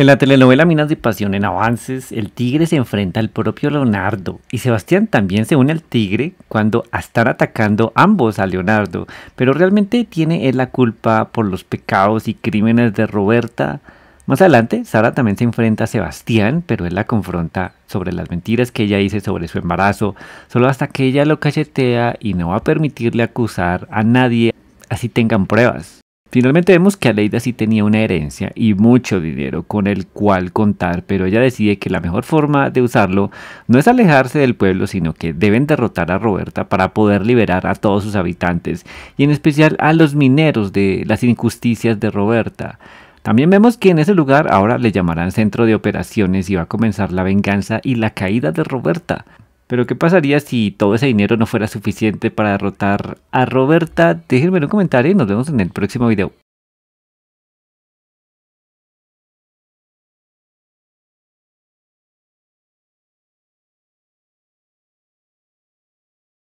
En la telenovela Minas de Pasión en Avances, el tigre se enfrenta al propio Leonardo y Sebastián también se une al tigre cuando están atacando ambos a Leonardo, pero realmente tiene él la culpa por los pecados y crímenes de Roberta. Más adelante, Sara también se enfrenta a Sebastián, pero él la confronta sobre las mentiras que ella dice sobre su embarazo, solo hasta que ella lo cachetea y no va a permitirle acusar a nadie así tengan pruebas. Finalmente vemos que Aleida sí tenía una herencia y mucho dinero con el cual contar, pero ella decide que la mejor forma de usarlo no es alejarse del pueblo, sino que deben derrotar a Roberta para poder liberar a todos sus habitantes y en especial a los mineros de las injusticias de Roberta. También vemos que en ese lugar ahora le llamarán centro de operaciones y va a comenzar la venganza y la caída de Roberta. Pero ¿qué pasaría si todo ese dinero no fuera suficiente para derrotar a Roberta? Déjenme en un comentario y nos vemos en el próximo video.